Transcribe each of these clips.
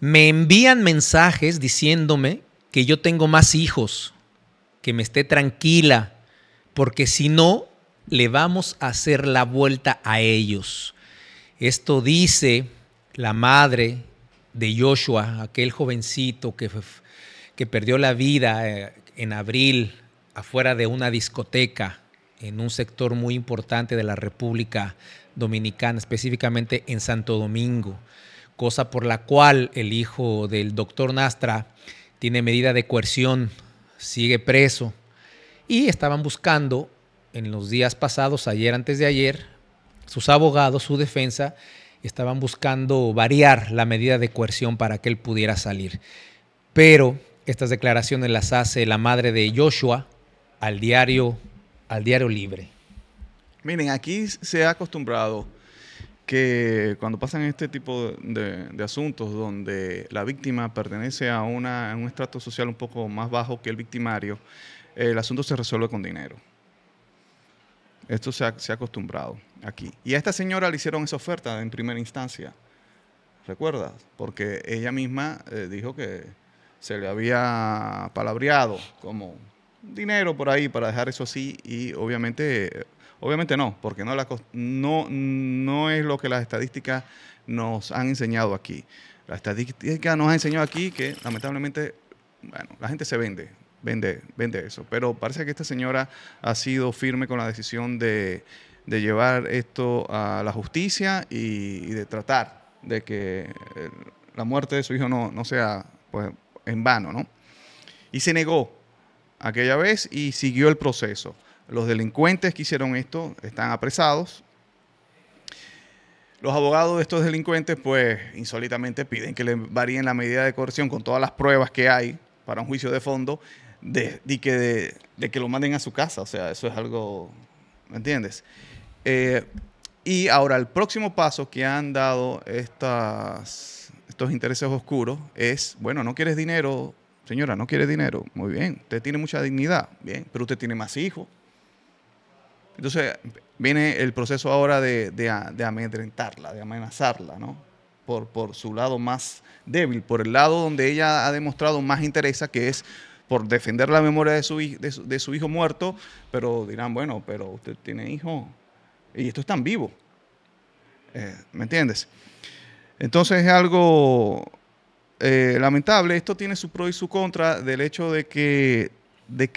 Me envían mensajes diciéndome que yo tengo más hijos, que me esté tranquila, porque si no, le vamos a hacer la vuelta a ellos. Esto dice la madre de Joshua, aquel jovencito que, perdió la vida eh, en abril afuera de una discoteca en un sector muy importante de la República Dominicana, específicamente en Santo Domingo cosa por la cual el hijo del doctor Nastra tiene medida de coerción, sigue preso. Y estaban buscando en los días pasados, ayer antes de ayer, sus abogados, su defensa, estaban buscando variar la medida de coerción para que él pudiera salir. Pero estas declaraciones las hace la madre de Joshua al diario, al diario libre. Miren, aquí se ha acostumbrado que cuando pasan este tipo de, asuntos donde la víctima pertenece a, una, un estrato social un poco más bajo que el victimario, el asunto se resuelve con dinero. Esto se ha, se ha, acostumbrado aquí. Y a esta señora le hicieron esa oferta en primera instancia, ¿recuerdas? Porque ella misma eh, dijo que se le había palabreado como dinero por ahí para dejar eso así y obviamente Obviamente no, porque no, no, es lo que las estadísticas nos han enseñado aquí. La estadística nos ha enseñado aquí que lamentablemente, bueno, la gente se vende, vende, vende eso. Pero parece que esta señora ha sido firme con la decisión de, llevar esto a la justicia y, de tratar de que eh, la muerte de su hijo no, no sea pues, en vano, ¿no? Y se negó aquella vez y siguió el proceso. Los delincuentes que hicieron esto están apresados. Los abogados de estos delincuentes, pues, insólitamente piden que le varíen la medida de coerción con todas las pruebas que hay para un juicio de fondo de, que, lo manden a su casa. O sea, eso es algo, ¿me entiendes? Eh, y ahora, el próximo paso que han dado estas, estos intereses oscuros es, bueno, no quieres dinero, señora, no quieres dinero. Muy bien, usted tiene mucha dignidad, bien, pero usted tiene más hijos entonces viene el proceso ahora de, amedrentarla, de amenazarla, ¿no? Por, su lado más débil, por el lado donde ella ha demostrado más interés, que es por defender la memoria de su, hijo muerto, pero dirán, bueno, pero usted tiene hijo y esto es tan vivo, eh, ¿Me entiendes? Entonces es algo eh, lamentable. Esto tiene su pro y su contra del hecho de que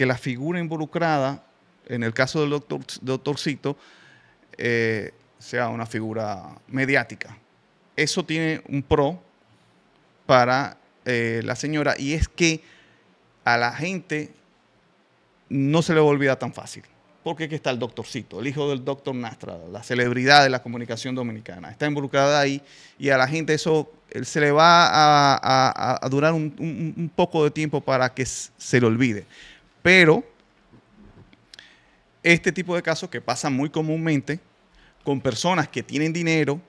la figura involucrada en el caso del doctor, doctorcito, eh, sea una figura mediática. Eso tiene un pro para eh, la señora y es que a la gente no se le olvida tan fácil. Porque que está el doctorcito, el hijo del doctor Nastra, la celebridad de la comunicación dominicana. Está involucrada ahí y a la gente eso eh, se le va a, durar un, un, poco de tiempo para que se le olvide. Pero este tipo de casos que pasan muy comúnmente con personas que tienen dinero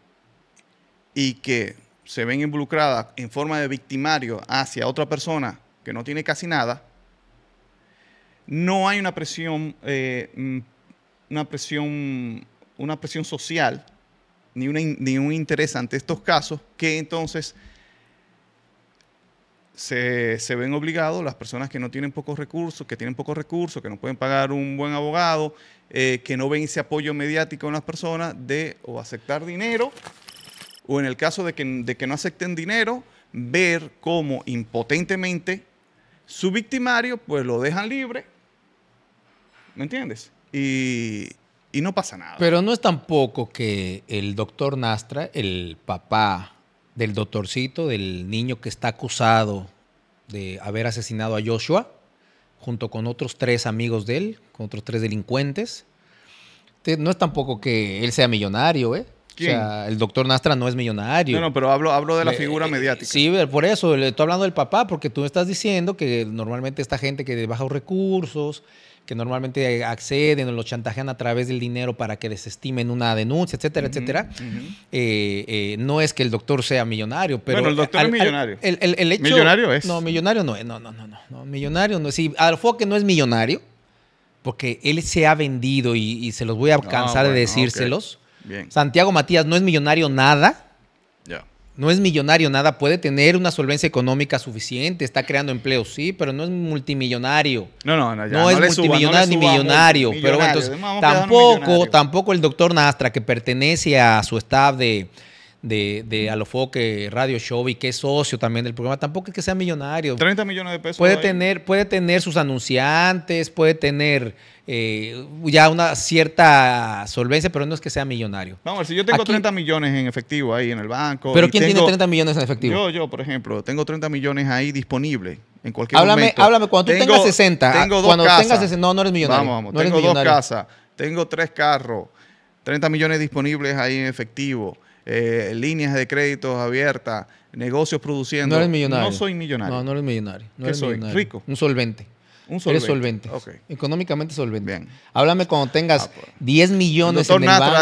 y que se ven involucradas en forma de victimario hacia otra persona que no tiene casi nada, no hay una presión, eh, mm, una presión, una presión social ni un interés ante estos casos que entonces se, ven obligados las personas que no tienen pocos recursos, que tienen pocos recursos, que no pueden pagar un buen abogado, eh, que no ven ese apoyo mediático en las personas de o aceptar dinero, o en el caso de que, de que no acepten dinero, ver cómo impotentemente su victimario pues lo dejan libre, ¿me entiendes? Y, y no pasa nada. Pero no es tampoco que el doctor Nastra, el papá del doctorcito, del niño que está acusado de haber asesinado a Joshua, junto con otros tres amigos de él, con otros tres delincuentes. No es tampoco que él sea millonario, ¿eh? O sea, el doctor Nastra no es millonario. No, no, pero hablo, hablo de la figura eh, mediática. Sí, por eso, le estoy hablando del papá, porque tú me estás diciendo que normalmente esta gente que de bajos recursos, que normalmente acceden o los chantajean a través del dinero para que desestimen una denuncia, etcétera, etcétera. Eh, eh, no es que el doctor sea millonario, pero... el doctor es millonario. el, el, millonario es. No, millonario no es. No, no, no, no. millonario no es. Si que no es millonario, porque él se ha vendido y, se los voy a ah, cansar de decírselos. Santiago Matías no es millonario nada no es millonario, nada, puede tener una solvencia económica suficiente, está creando empleo, sí, pero no es multimillonario. No, no, no, ya, no, es multimillonario ni millonario, Pero bueno, entonces, tampoco, tampoco el doctor Nastra, que pertenece a su staff de, de, de Alofoque Radio Show y que es socio también del programa, tampoco es que sea millonario. 30 millones de pesos. Puede, tener, puede tener sus anunciantes, puede tener eh, ya una cierta solvencia, pero no es que sea millonario. Vamos a ver, si yo tengo 30 millones en efectivo ahí en el banco. ¿Pero quién tiene 30 millones en efectivo? Yo, yo, por ejemplo, tengo 30 millones ahí disponible En cualquier momento. Háblame, cuando tú tengas 60. Tengo dos casas. no, no eres millonario. tengo dos casas, tengo tres carros, 30 millones disponibles ahí en efectivo. Eh, líneas de crédito abiertas, negocios produciendo. No eres millonario. No soy millonario. No, no eres millonario. ¿Qué soy? Rico. Un solvente. Un solvente. Eres solvente. Económicamente solvente. Bien. Háblame cuando tengas 10 ah, pues. millones en el banco.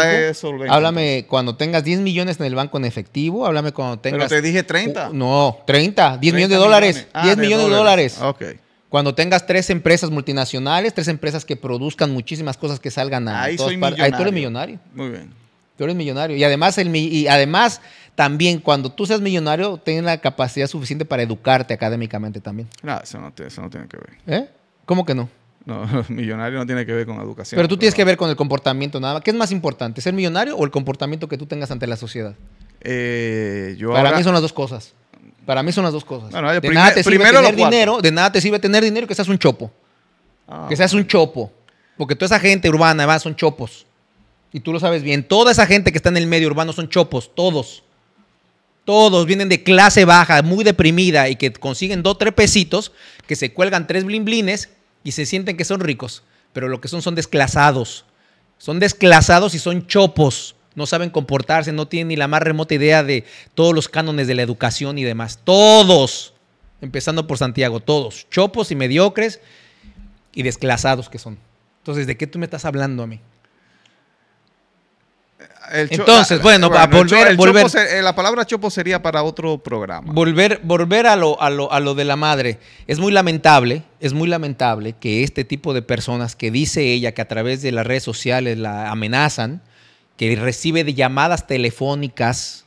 Háblame cuando tengas 10 millones en el banco en efectivo. Háblame cuando tengas. Pero te dije 30. Uh, no, 30. 10 millones de dólares. 10 ah, millones de dólares. Ok. Cuando tengas tres empresas multinacionales, tres empresas que produzcan muchísimas cosas que salgan a Ahí soy millonario. Ahí tú eres millonario. Muy bien eres millonario. Y además, el, y además también cuando tú seas millonario, tienes la capacidad suficiente para educarte académicamente también. No, eso no, tiene que ver. ¿Eh? ¿Cómo que no? No, millonario no tiene que ver con educación. Pero tú tienes que ver con el comportamiento nada más. ¿Qué es más importante, ser millonario o el comportamiento que tú tengas ante la sociedad? Eh, yo para mí son las dos cosas. Para mí son las dos cosas. de nada te sirve tener dinero, de nada te sirve tener dinero que seas un chopo. Ah, que seas un chopo. Porque toda esa gente urbana, además, son chopos. Y tú lo sabes bien. Toda esa gente que está en el medio urbano son chopos, todos. Todos vienen de clase baja, muy deprimida y que consiguen dos, tres que se cuelgan tres blimblines y se sienten que son ricos. Pero lo que son son desclasados. Son desclasados y son chopos. No saben comportarse, no tienen ni la más remota idea de todos los cánones de la educación y demás. Todos, empezando por Santiago, todos. Chopos y mediocres y desclasados que son. Entonces, ¿de qué tú me estás hablando a mí? Entonces, bueno, volver, la palabra chopo sería para otro programa. Volver, volver a lo, a, lo, de la madre. Es muy lamentable, es muy lamentable que este tipo de personas que dice ella que a través de las redes sociales la amenazan, que recibe llamadas telefónicas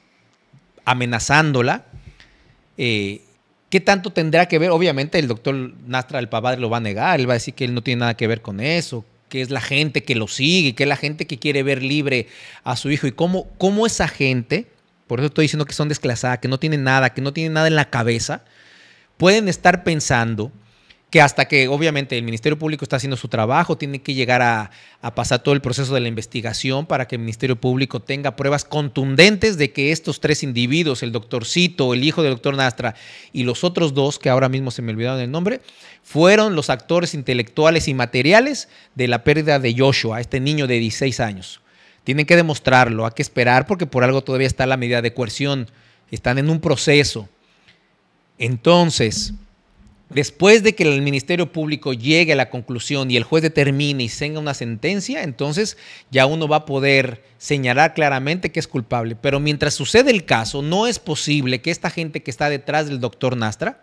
amenazándola, eh, ¿Qué tanto tendrá que ver? Obviamente el doctor Nastra, el papá, lo va a negar, él va a decir que él no tiene nada que ver con eso, que es la gente que lo sigue, que es la gente que quiere ver libre a su hijo y cómo, cómo esa gente, por eso estoy diciendo que son desclasadas, que no tienen nada, que no tienen nada en la cabeza, pueden estar pensando que hasta que obviamente el Ministerio Público está haciendo su trabajo, tiene que llegar a, pasar todo el proceso de la investigación para que el Ministerio Público tenga pruebas contundentes de que estos tres individuos, el doctorcito, el hijo del doctor Nastra y los otros dos, que ahora mismo se me olvidaron el nombre, fueron los actores intelectuales y materiales de la pérdida de Joshua, este niño de 16 años. Tienen que demostrarlo, hay que esperar porque por algo todavía está la medida de coerción, están en un proceso. Entonces, Después de que el Ministerio Público llegue a la conclusión y el juez determine y tenga una sentencia, entonces ya uno va a poder señalar claramente que es culpable. Pero mientras sucede el caso, no es posible que esta gente que está detrás del doctor Nastra,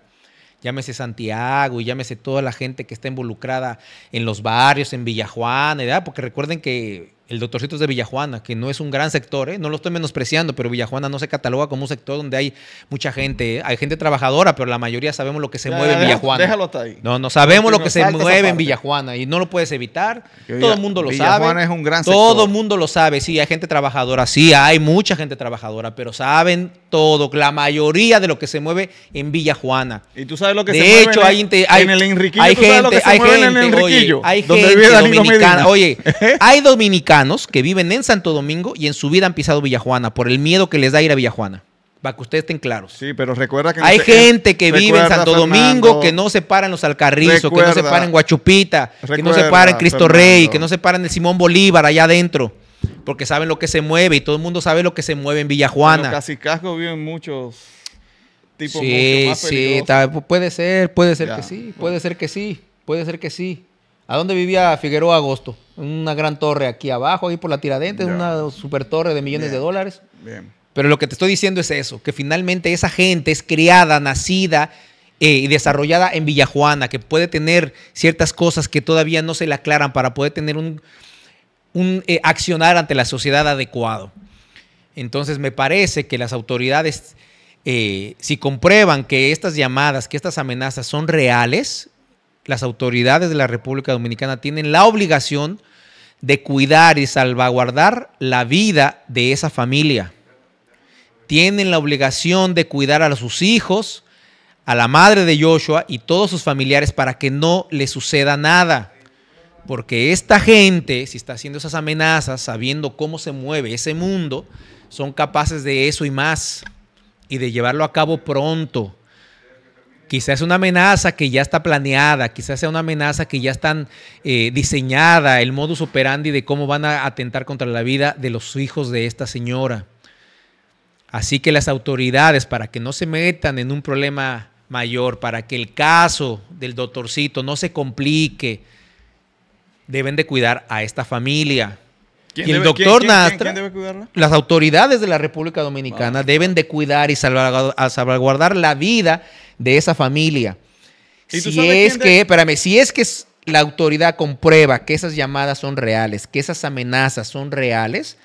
llámese Santiago y llámese toda la gente que está involucrada en los barrios, en Villajuana, ¿verdad? porque recuerden que el doctorcito es de Villajuana, que no es un gran sector, ¿eh? no lo estoy menospreciando, pero Villajuana no se cataloga como un sector donde hay mucha gente, ¿eh? hay gente trabajadora, pero la mayoría sabemos lo que se mueve en Villajuana. Déjalo hasta ahí. No, no sabemos lo que se mueve en Villajuana y no lo puedes evitar. Todo el mundo lo sabe. Villajuana es un gran sector. Todo el mundo lo sabe, sí, hay gente trabajadora, sí, hay mucha gente trabajadora, pero saben todo, la mayoría de lo que se mueve en Villajuana. Y tú sabes lo que se mueve en, hay, el, hay, en el Enriquillo. Hay gente, hay gente, en el Enriquillo, hay gente dominicana. Oye, hay dominicanos que viven en Santo Domingo y en su vida han pisado Villajuana por el miedo que les da ir a Villajuana. Para que ustedes estén claros. Sí, pero recuerda que... Hay gente que vive en Santo Domingo que no se para en Los Alcarrizo, que no se para en Guachupita, que no se para en Cristo Rey, que no se para en el Simón Bolívar allá adentro porque saben lo que se mueve y todo el mundo sabe lo que se mueve en Villajuana. casi casco viven muchos tipos sí, mucho Sí, sí, puede ser, puede ser que sí, puede ser que sí, puede ser que sí. ¿A dónde vivía Figueroa Agosto? Una gran torre aquí abajo, ahí por la Tiradentes, una super torre de millones de dólares. Pero lo que te estoy diciendo es eso, que finalmente esa gente es criada, nacida eh, y desarrollada en Villajuana, que puede tener ciertas cosas que todavía no se le aclaran para poder tener un, eh, accionar ante la sociedad adecuado. Entonces me parece que las autoridades, eh, si comprueban que estas llamadas, que estas amenazas son reales, las autoridades de la República Dominicana tienen la obligación de cuidar y salvaguardar la vida de esa familia. Tienen la obligación de cuidar a sus hijos, a la madre de Joshua y todos sus familiares para que no le suceda nada. Porque esta gente, si está haciendo esas amenazas, sabiendo cómo se mueve ese mundo, son capaces de eso y más, y de llevarlo a cabo pronto. Quizás es una amenaza que ya está planeada, quizás sea una amenaza que ya está eh, diseñada, el modus operandi de cómo van a atentar contra la vida de los hijos de esta señora. Así que las autoridades, para que no se metan en un problema mayor, para que el caso del doctorcito no se complique, deben de cuidar a esta familia. ¿Quién y el debe, doctor ¿quién, las autoridades de la República Dominicana ah. deben de cuidar y salvaguardar la vida de esa familia. Si es que, si es que la autoridad comprueba que esas llamadas son reales, que esas amenazas son reales,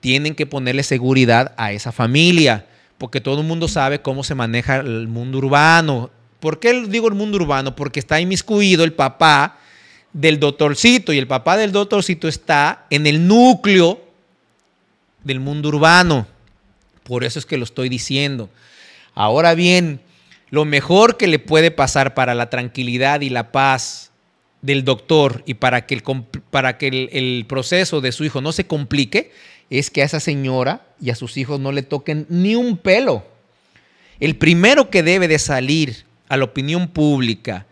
tienen que ponerle seguridad a esa familia, porque todo el mundo sabe cómo se maneja el mundo urbano. ¿Por qué digo el mundo urbano? Porque está inmiscuido el papá del doctorcito y el papá del doctorcito está en el núcleo del mundo urbano. Por eso es que lo estoy diciendo. Ahora bien, lo mejor que le puede pasar para la tranquilidad y la paz del doctor y para que, el, para que el, proceso de su hijo no se complique es que a esa señora y a sus hijos no le toquen ni un pelo. El primero que debe de salir a la opinión pública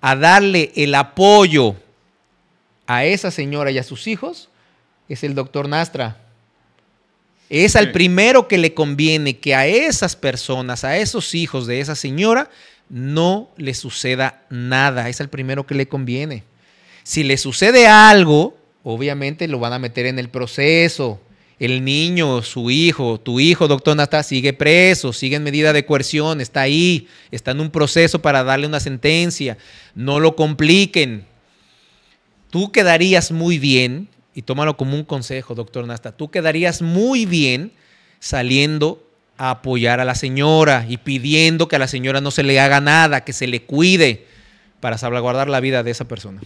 a darle el apoyo a esa señora y a sus hijos es el doctor Nastra. Es al primero que le conviene que a esas personas, a esos hijos de esa señora, no le suceda nada. Es al primero que le conviene. Si le sucede algo, obviamente lo van a meter en el proceso. El niño, su hijo, tu hijo, doctor Nata, sigue preso, sigue en medida de coerción, está ahí, está en un proceso para darle una sentencia. No lo compliquen. Tú quedarías muy bien y tómalo como un consejo, doctor Nasta. Tú quedarías muy bien saliendo a apoyar a la señora y pidiendo que a la señora no se le haga nada, que se le cuide para salvaguardar la vida de esa persona.